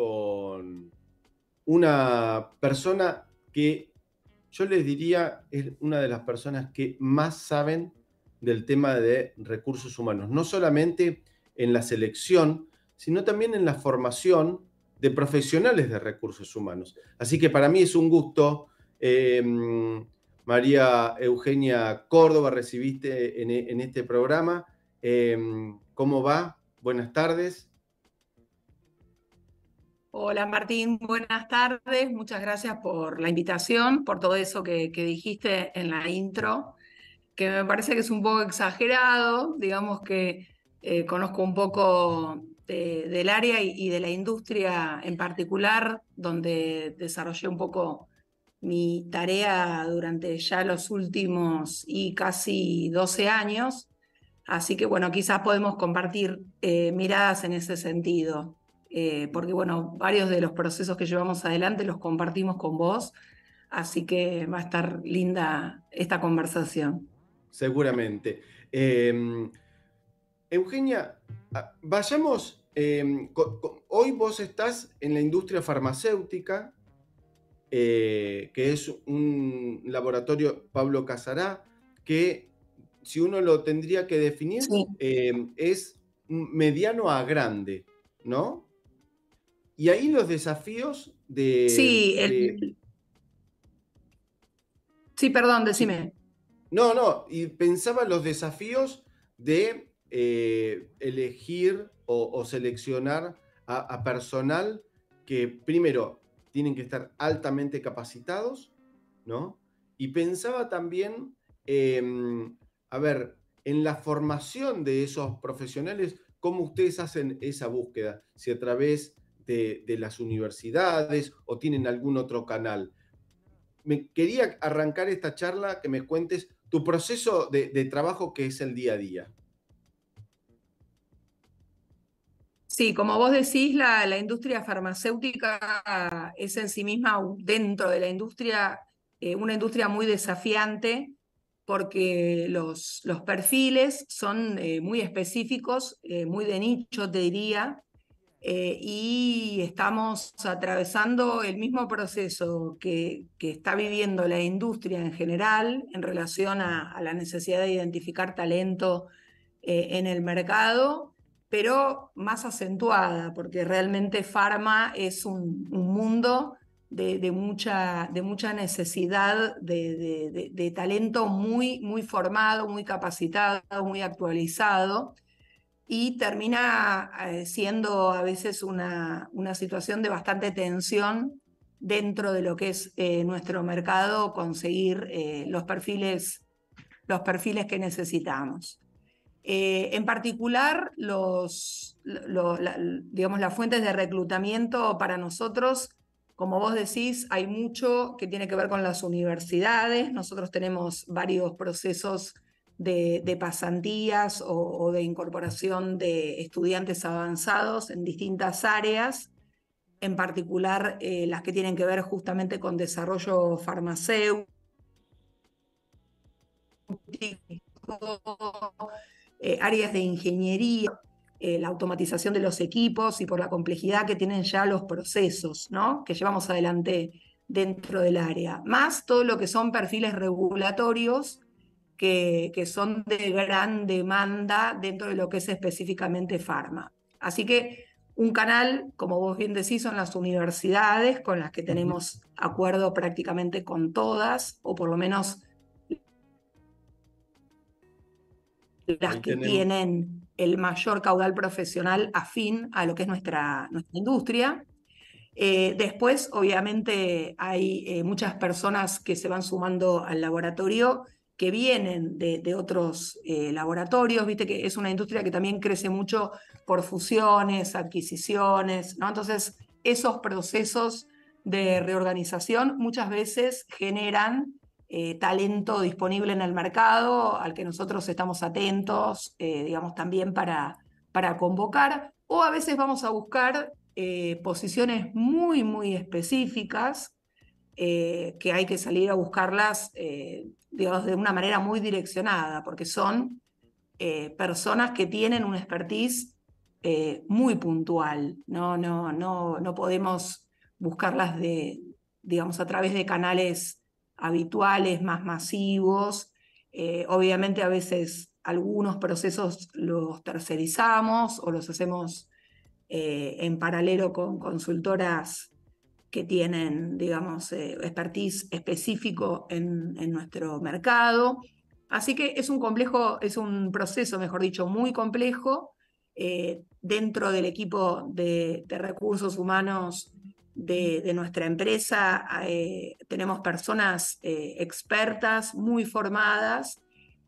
con una persona que yo les diría es una de las personas que más saben del tema de recursos humanos, no solamente en la selección, sino también en la formación de profesionales de recursos humanos. Así que para mí es un gusto. Eh, María Eugenia Córdoba, recibiste en, este programa. Eh, ¿Cómo va? Buenas tardes. Hola Martín, buenas tardes. Muchas gracias por la invitación, por todo eso que, dijiste en la intro, que me parece que es un poco exagerado, digamos que eh, conozco un poco del área y, de la industria en particular, donde desarrollé un poco mi tarea durante ya los últimos y casi 12 años. Así que bueno, quizás podemos compartir eh, miradas en ese sentido. Eh, porque bueno, varios de los procesos que llevamos adelante los compartimos con vos, así que va a estar linda esta conversación. Seguramente. Em, Eugenia, ah, vayamos, em, hoy vos estás en la industria farmacéutica, eh, que es un laboratorio Pablo Casará, que si uno lo tendría que definir, em, es mediano a grande, ¿no? Y ahí los desafíos de... Sí, sí perdón, decime. No, no, y pensaba los desafíos de eh, elegir o, seleccionar a, personal que primero tienen que estar altamente capacitados, ¿no? Y pensaba también, em, a ver, en la formación de esos profesionales, cómo ustedes hacen esa búsqueda, si a través de, las universidades o tienen algún otro canal. Me quería arrancar esta charla que me cuentes tu proceso de, trabajo que es el día a día. Sí, como vos decís, la, la industria farmacéutica es en sí misma, dentro de la industria, eh, una industria muy desafiante porque los, los perfiles son eh, muy específicos, eh, muy de nicho, te diría, eh, y estamos atravesando el mismo proceso que, está viviendo la industria en general en relación a, la necesidad de identificar talento eh, en el mercado, pero más acentuada, porque realmente Pharma es un, mundo de, mucha, de, mucha, necesidad de, de, talento muy, muy formado, muy capacitado, muy actualizado y termina eh, siendo a veces una, una situación de bastante tensión dentro de lo que es eh, nuestro mercado conseguir eh, los, perfiles, los perfiles que necesitamos. en particular, los, digamos, las fuentes de reclutamiento para nosotros, como vos decís, hay mucho que tiene que ver con las universidades. Nosotros tenemos varios procesos de, pasantías o, de incorporación de estudiantes avanzados en distintas áreas, en particular eh, las que tienen que ver justamente con desarrollo farmacéutico eh, áreas de ingeniería, eh, la automatización de los equipos y por la complejidad que tienen ya los procesos ¿no? que llevamos adelante dentro del área, más todo lo que son perfiles regulatorios que, son de gran demanda dentro de lo que es específicamente farma. Así que un canal, como vos bien decís, son las universidades con las que tenemos acuerdo prácticamente con todas, o por lo menos las que tienen el mayor caudal profesional afín a lo que es nuestra, industria. Eh, después, obviamente, hay eh, muchas personas que se van sumando al laboratorio que vienen de, otros eh, laboratorios, viste que es una industria que también crece mucho por fusiones, adquisiciones, ¿no? Entonces, esos procesos de reorganización muchas veces generan eh, talento disponible en el mercado al que nosotros estamos atentos, eh, digamos, también para, para convocar, o a veces vamos a buscar posiciones muy, muy específicas eh, que hay que salir a buscarlas, eh, digamos, de una manera muy direccionada, porque son eh, personas que tienen una expertise muy puntual, no, no, no, no podemos buscarlas de, digamos, a través de canales habituales, más masivos. obviamente a veces algunos procesos los tercerizamos o los hacemos en paralelo con consultoras que tienen, digamos, eh, expertise específico en, nuestro mercado. Así que es un complejo, es un proceso, mejor dicho, muy complejo eh, dentro del equipo de, recursos humanos de, nuestra empresa. Eh, tenemos personas expertas, muy formadas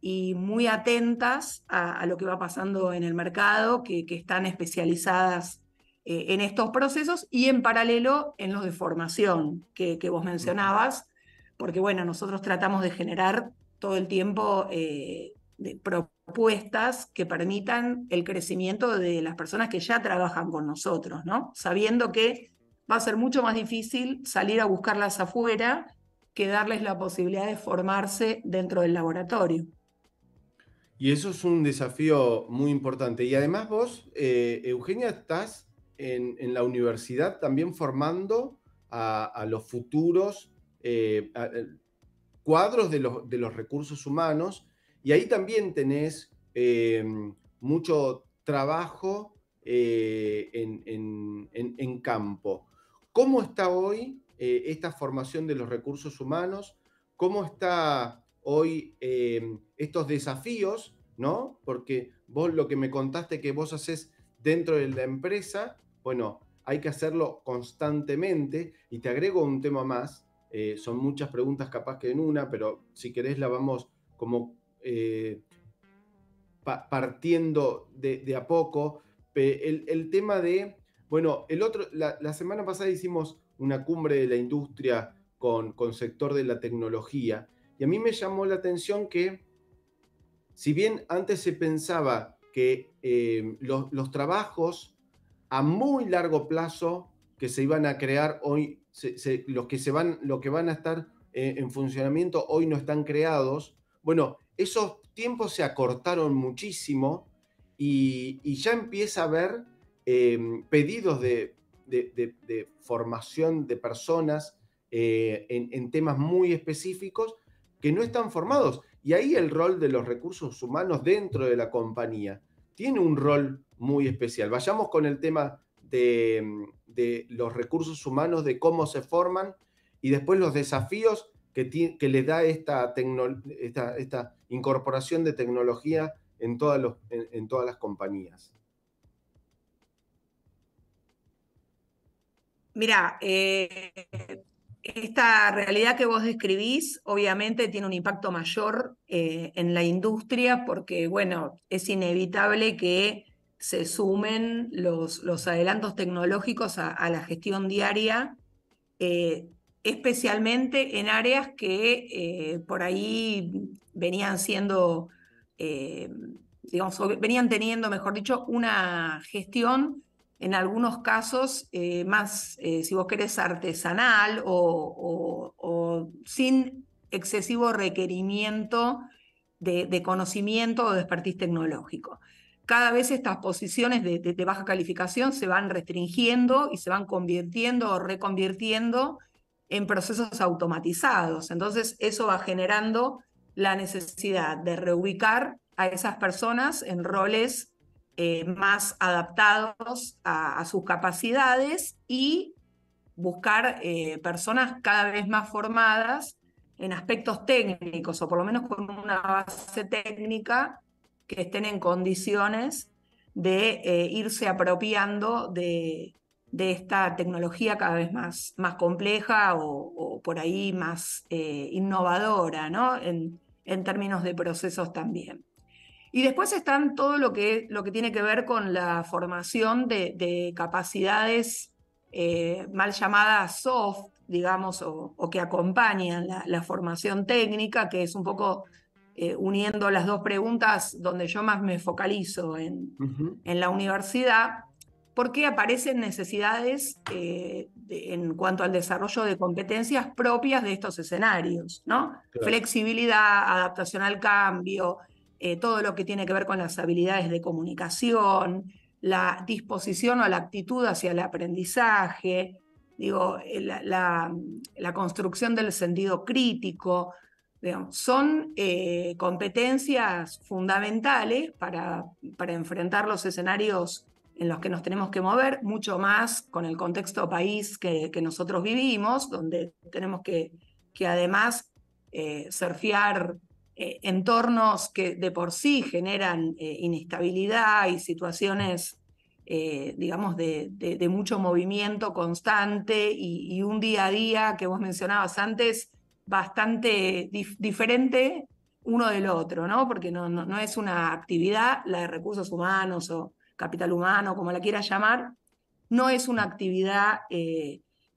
y muy atentas a, lo que va pasando en el mercado, que, que están especializadas eh, en estos procesos y en paralelo en los de formación que, vos mencionabas, porque bueno, nosotros tratamos de generar todo el tiempo eh, propuestas que permitan el crecimiento de las personas que ya trabajan con nosotros, ¿no? Sabiendo que va a ser mucho más difícil salir a buscarlas afuera que darles la posibilidad de formarse dentro del laboratorio. Y eso es un desafío muy importante. Y además vos, eh, Eugenia, estás en, la universidad también formando a, los futuros eh, eh, cuadros de los, recursos humanos y ahí también tenés em, mucho trabajo eh, en, en, campo. ¿Cómo está hoy esta formación de los recursos humanos? ¿Cómo está hoy em, estos desafíos? ¿No? Porque vos lo que me contaste que vos haces dentro de la empresa bueno, hay que hacerlo constantemente y te agrego un tema más. Eh, son muchas preguntas capaz que en una, pero si querés la vamos como eh, partiendo de, a poco. El, tema de, bueno, el otro, la, semana pasada hicimos una cumbre de la industria con, con sector de la tecnología y a mí me llamó la atención que si bien antes se pensaba que eh, los trabajos a muy largo plazo que se iban a crear hoy, los que se van, lo que van a estar eh, en funcionamiento hoy no están creados. Bueno, esos tiempos se acortaron muchísimo y, ya empieza a haber eh, pedidos de, formación de personas eh, en temas muy específicos que no están formados. Y ahí el rol de los recursos humanos dentro de la compañía tiene un rol muy especial. Vayamos con el tema mm, de, los recursos humanos, de cómo se forman y después los desafíos que, le da esta, incorporación de tecnología en todas, las compañías. Mira, eh, esta realidad que vos describís obviamente tiene un impacto mayor eh, en la industria porque, bueno, es inevitable que se sumen los, los adelantos tecnológicos a, la gestión diaria, eh, especialmente en áreas que eh, por ahí venían siendo, digamos, venían teniendo, mejor dicho, una gestión en algunos casos eh, más, eh, si vos querés, artesanal o, sin excesivo requerimiento de, conocimiento o de expertise tecnológico. Cada vez estas posiciones de, de, baja calificación se van restringiendo y se van convirtiendo o reconvirtiendo en procesos automatizados. Entonces, eso va generando la necesidad de reubicar a esas personas en roles eh, más adaptados a, sus capacidades y buscar eh, personas cada vez más formadas en aspectos técnicos o por lo menos con una base técnica que estén en condiciones de eh, irse apropiando de, esta tecnología cada vez más, más compleja o, por ahí más innovadora, ¿no? en términos de procesos también. Y después están todo lo que, lo que tiene que ver con la formación de, capacidades eh, mal llamadas soft, digamos, o, que acompañan la, formación técnica, que es un poco eh, uniendo las dos preguntas donde yo más me focalizo en, en la universidad, porque aparecen necesidades eh, en cuanto al desarrollo de competencias propias de estos escenarios, ¿no? Flexibilidad, adaptación al cambio, eh, todo lo que tiene que ver con las habilidades de comunicación, la disposición o la actitud hacia el aprendizaje, digo, eh, la, construcción del sentido crítico, son eh, competencias fundamentales para, para enfrentar los escenarios en los que nos tenemos que mover, mucho más con el contexto país que, que nosotros vivimos, donde tenemos que, que además surfear eh, entornos que de por sí generan eh, inestabilidad y situaciones, eh, digamos, de, mucho movimiento constante y, un día a día que vos mencionabas antes, bastante diferente uno del otro, ¿no? Porque no, no, no, es una actividad, la de recursos humanos o capital humano, como la quieras llamar, no es una actividad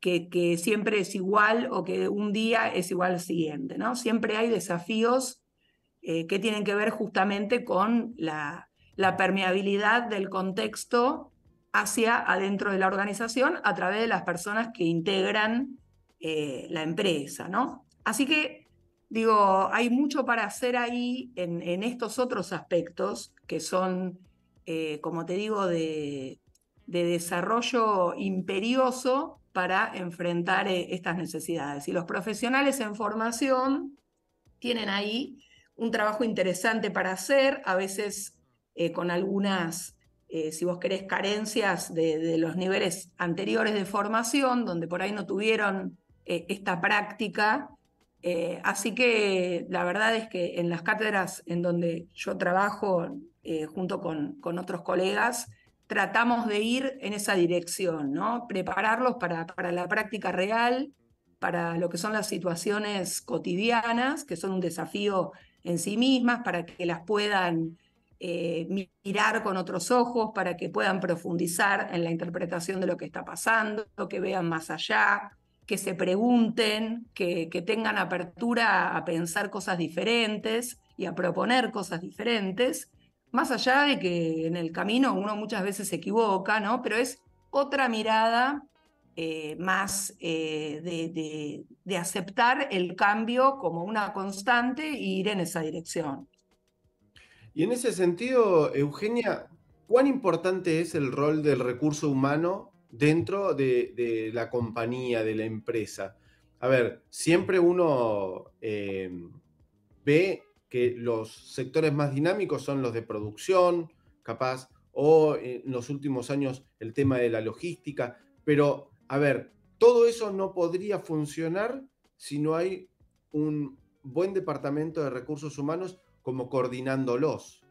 que, siempre es igual o que un día es igual al siguiente, ¿no? Siempre hay desafíos eh, que tienen que ver justamente con la, permeabilidad del contexto hacia adentro de la organización a través de las personas que integran eh, la empresa, ¿no? Así que, digo, hay mucho para hacer ahí en, estos otros aspectos que son, eh, como te digo, de, de desarrollo imperioso, para enfrentar eh, estas necesidades. Y los profesionales en formación tienen ahí un trabajo interesante para hacer, a veces eh, con algunas, eh, si vos querés, carencias de, de, los niveles anteriores de formación, donde por ahí no tuvieron esta práctica. así que la verdad es que en las cátedras en donde yo trabajo junto con, con otros colegas, tratamos de ir en esa dirección, ¿no? Prepararlos para, para la práctica real, para lo que son las situaciones cotidianas, que son un desafío en sí mismas, para que las puedan eh, mirar con otros ojos, para que puedan profundizar en la interpretación de lo que está pasando, que vean más allá, que se pregunten, que, que tengan apertura a pensar cosas diferentes y a proponer cosas diferentes más allá de que en el camino uno muchas veces se equivoca, ¿no? Pero es otra mirada eh, más eh, de, aceptar el cambio como una constante e ir en esa dirección. Y en ese sentido, Eugenia, ¿cuán importante es el rol del recurso humano dentro de, la compañía, de la empresa? A ver, siempre uno eh, ve que los sectores más dinámicos son los de producción, capaz, o eh, en los últimos años el tema de la logística, pero a ver, todo eso no podría funcionar si no hay un buen departamento de recursos humanos como coordinándolos.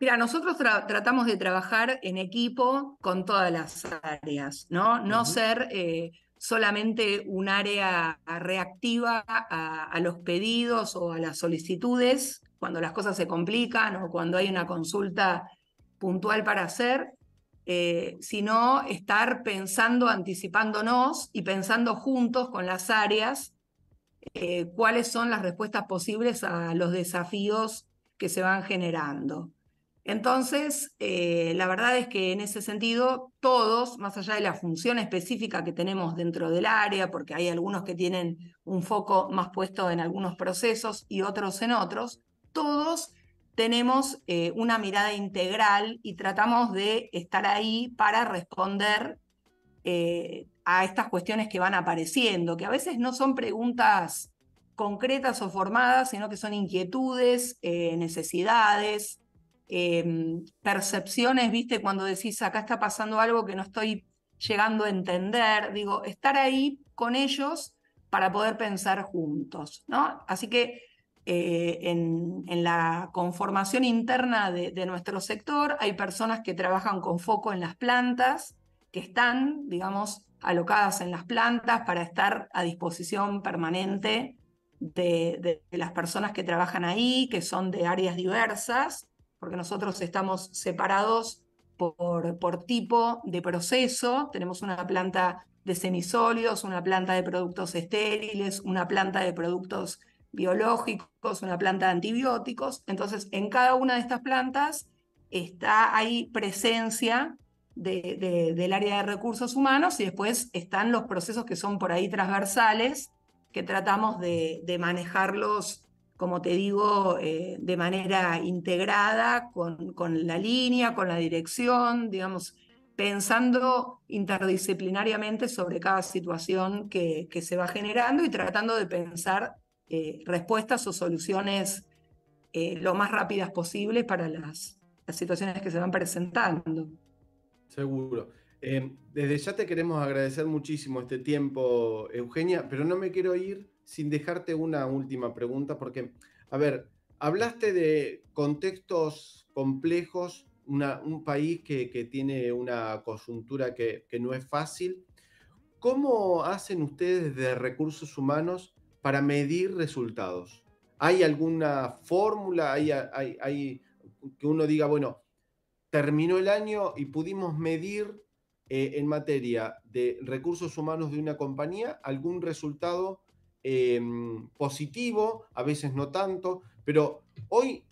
Mira, nosotros tratamos de trabajar en equipo con todas las áreas, ¿no? No ser eh, solamente un área reactiva a, los pedidos o a las solicitudes, cuando las cosas se complican o cuando hay una consulta puntual para hacer, eh, sino estar pensando, anticipándonos y pensando juntos con las áreas eh, cuáles son las respuestas posibles a los desafíos que se van generando. Entonces, eh, la verdad es que en ese sentido, todos, más allá de la función específica que tenemos dentro del área, porque hay algunos que tienen un foco más puesto en algunos procesos y otros en otros, todos tenemos eh, una mirada integral y tratamos de estar ahí para responder eh, a estas cuestiones que van apareciendo, que a veces no son preguntas concretas o formadas, sino que son inquietudes, necesidades Em, percepciones, viste, cuando decís, acá está pasando algo que no estoy llegando a entender, digo, estar ahí con ellos para poder pensar juntos, ¿no? Así que eh, en, la conformación interna de, nuestro sector hay personas que trabajan con foco en las plantas, que están, digamos, alocadas en las plantas para estar a disposición permanente de las personas que trabajan ahí, que son de áreas diversas, porque nosotros estamos separados por, por tipo de proceso. Tenemos una planta de semisólidos, una planta de productos estériles, una planta de productos biológicos, una planta de antibióticos. Entonces, en cada una de estas plantas está ahí presencia del área de recursos humanos y después están los procesos que son por ahí transversales, que tratamos de, de manejarlos como te digo, eh, de manera integrada con, la línea, con la dirección, digamos, pensando interdisciplinariamente sobre cada situación que, se va generando y tratando de pensar eh, respuestas o soluciones eh, lo más rápidas posibles para las, las, situaciones que se van presentando. Seguro. Em, desde ya te queremos agradecer muchísimo este tiempo, Eugenia, pero no me quiero ir sin dejarte una última pregunta, porque, a ver, hablaste de contextos complejos, un país que, tiene una coyuntura que, no es fácil. ¿Cómo hacen ustedes de recursos humanos para medir resultados? ¿Hay alguna fórmula? ¿Hay, que uno diga, bueno, terminó el año y pudimos medir eh, en materia de recursos humanos de una compañía algún resultado Em, positivo, a veces no tanto, pero hoy,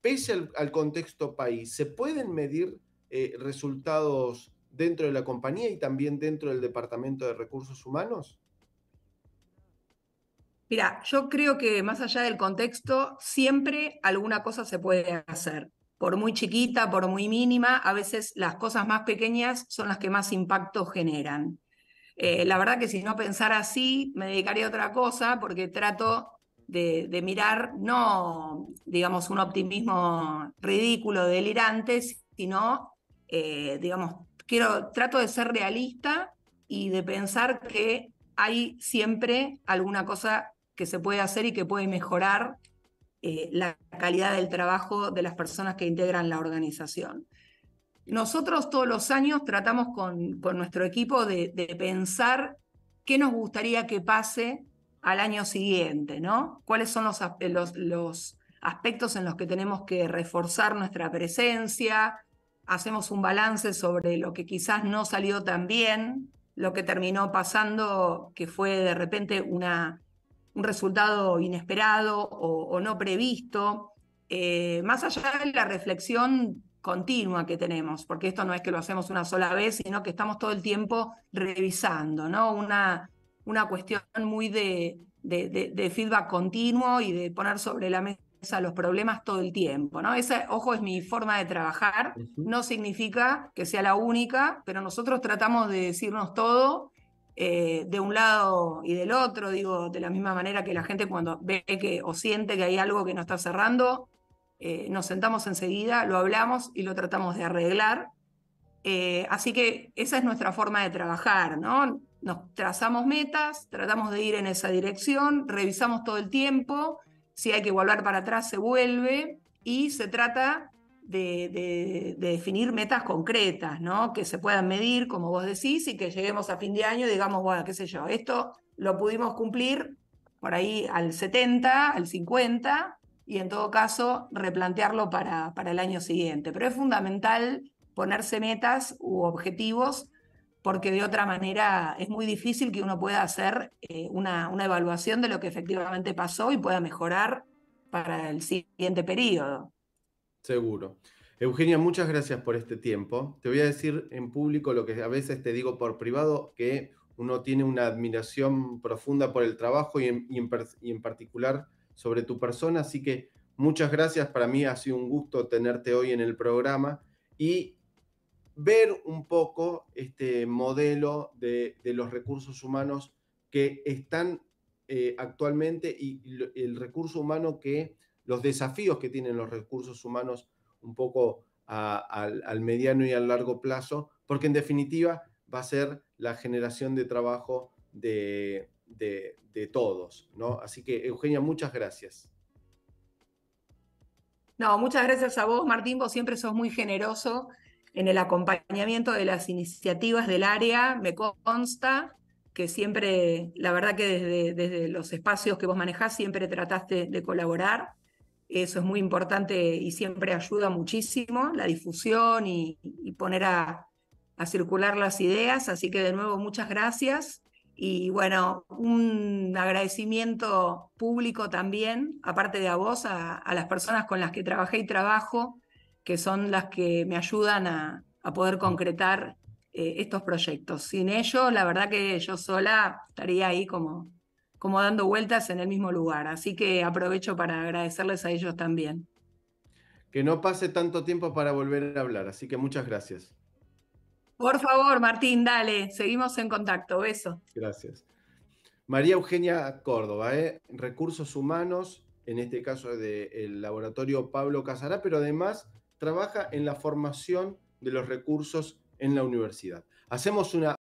pese al, contexto país, ¿se pueden medir eh, resultados dentro de la compañía y también dentro del Departamento de Recursos Humanos? Mira, yo creo que más allá del contexto, siempre alguna cosa se puede hacer. Por muy chiquita, por muy mínima, a veces las cosas más pequeñas son las que más impacto generan. Eh, la verdad que si no pensara así, me dedicaría a otra cosa porque trato de, mirar no, digamos, un optimismo ridículo, delirante, sino, eh, digamos, quiero, trato de ser realista y de pensar que hay siempre alguna cosa que se puede hacer y que puede mejorar eh, la calidad del trabajo de las personas que integran la organización. Nosotros todos los años tratamos con, nuestro equipo de, pensar qué nos gustaría que pase al año siguiente, ¿no? ¿Cuáles son eh, los, los, aspectos en los que tenemos que reforzar nuestra presencia? Hacemos un balance sobre lo que quizás no salió tan bien, lo que terminó pasando, que fue de repente una, un resultado inesperado o, no previsto. Eh, más allá de la reflexión continua que tenemos, porque esto no es que lo hacemos una sola vez, sino que estamos todo el tiempo revisando, ¿no? Una, una cuestión muy de, de, feedback continuo y de poner sobre la mesa los problemas todo el tiempo, ¿no? ese ojo, es mi forma de trabajar, no significa que sea la única, pero nosotros tratamos de decirnos todo eh, de un lado y del otro, digo, de la misma manera que la gente cuando ve que o siente que hay algo que no está cerrando, eh, nos sentamos enseguida, lo hablamos y lo tratamos de arreglar. Eh, así que esa es nuestra forma de trabajar, ¿no? Nos trazamos metas, tratamos de ir en esa dirección, revisamos todo el tiempo, si hay que volver para atrás se vuelve y se trata de, definir metas concretas, ¿no? Que se puedan medir, como vos decís, y que lleguemos a fin de año y digamos, bueno, qué sé yo, esto lo pudimos cumplir por ahí al 70, al 50, y en todo caso replantearlo para, para el año siguiente. Pero es fundamental ponerse metas u objetivos porque de otra manera es muy difícil que uno pueda hacer eh, una, una, evaluación de lo que efectivamente pasó y pueda mejorar para el siguiente periodo. Seguro. Eugenia, muchas gracias por este tiempo. Te voy a decir en público lo que a veces te digo por privado, que uno tiene una admiración profunda por el trabajo y y en particular sobre tu persona. Así que muchas gracias, para mí ha sido un gusto tenerte hoy en el programa y ver un poco este modelo de, los recursos humanos que están eh, actualmente y el recurso humano que los desafíos que tienen los recursos humanos un poco al mediano y al largo plazo, porque en definitiva va a ser la generación de trabajo de, de, todos, ¿no? Así que, Eugenia, muchas gracias. No, muchas gracias a vos, Martín. Vos siempre sos muy generoso en el acompañamiento de las iniciativas del área. Me consta que siempre, la verdad que desde, desde los espacios que vos manejás, siempre trataste de colaborar. Eso es muy importante y siempre ayuda muchísimo la difusión y, poner a circular las ideas. Así que de nuevo, muchas gracias. Y bueno, un agradecimiento público también, aparte de a vos, a, las personas con las que trabajé y trabajo, que son las que me ayudan a, poder concretar eh, estos proyectos. Sin ellos, la verdad que yo sola estaría ahí como, como dando vueltas en el mismo lugar. Así que aprovecho para agradecerles a ellos también. Que no pase tanto tiempo para volver a hablar, así que muchas gracias. Por favor, Martín, dale, seguimos en contacto. Beso. Gracias. María Eugenia Córdoba, ¿eh? recursos humanos, en este caso del laboratorio Pablo Casará, pero además trabaja en la formación de los recursos en la universidad. Hacemos una